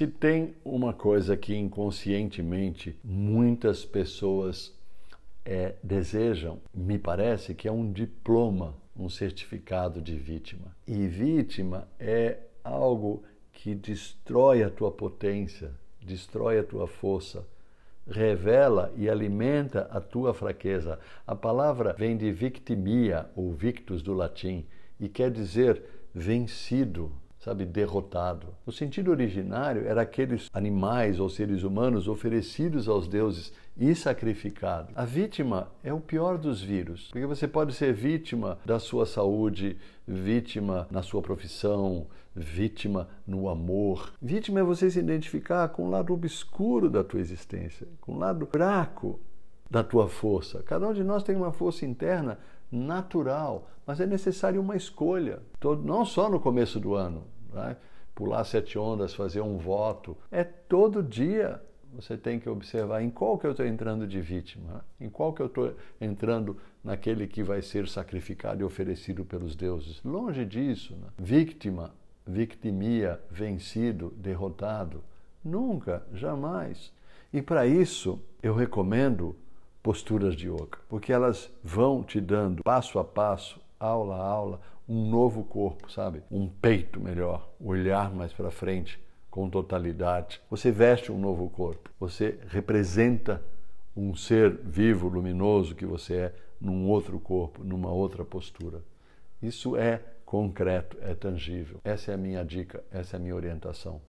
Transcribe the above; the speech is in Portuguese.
Se tem uma coisa que inconscientemente muitas pessoas é, desejam, me parece que é um diploma, um certificado de vítima. E vítima é algo que destrói a tua potência, destrói a tua força, revela e alimenta a tua fraqueza. A palavra vem de victimia ou victus do latim e quer dizer vencido, sabe, derrotado. O sentido originário era aqueles animais ou seres humanos oferecidos aos deuses e sacrificados. A vítima é o pior dos vírus, porque você pode ser vítima da sua saúde, vítima na sua profissão, vítima no amor. Vítima é você se identificar com o lado obscuro da tua existência, com o lado fraco da tua força. Cada um de nós tem uma força interna natural, mas é necessário uma escolha. Então, não só no começo do ano, né? pular sete ondas, fazer um voto. É todo dia você tem que observar em qual que eu estou entrando de vítima, em qual que eu estou entrando naquele que vai ser sacrificado e oferecido pelos deuses. Longe disso, né? vítima, victimia, vencido, derrotado. Nunca, jamais. E para isso, eu recomendo posturas de yoga, porque elas vão te dando passo a passo, aula a aula, um novo corpo, sabe? Um peito melhor, olhar mais para frente com totalidade. Você veste um novo corpo, você representa um ser vivo, luminoso que você é num outro corpo, numa outra postura. Isso é concreto, é tangível. Essa é a minha dica, essa é a minha orientação.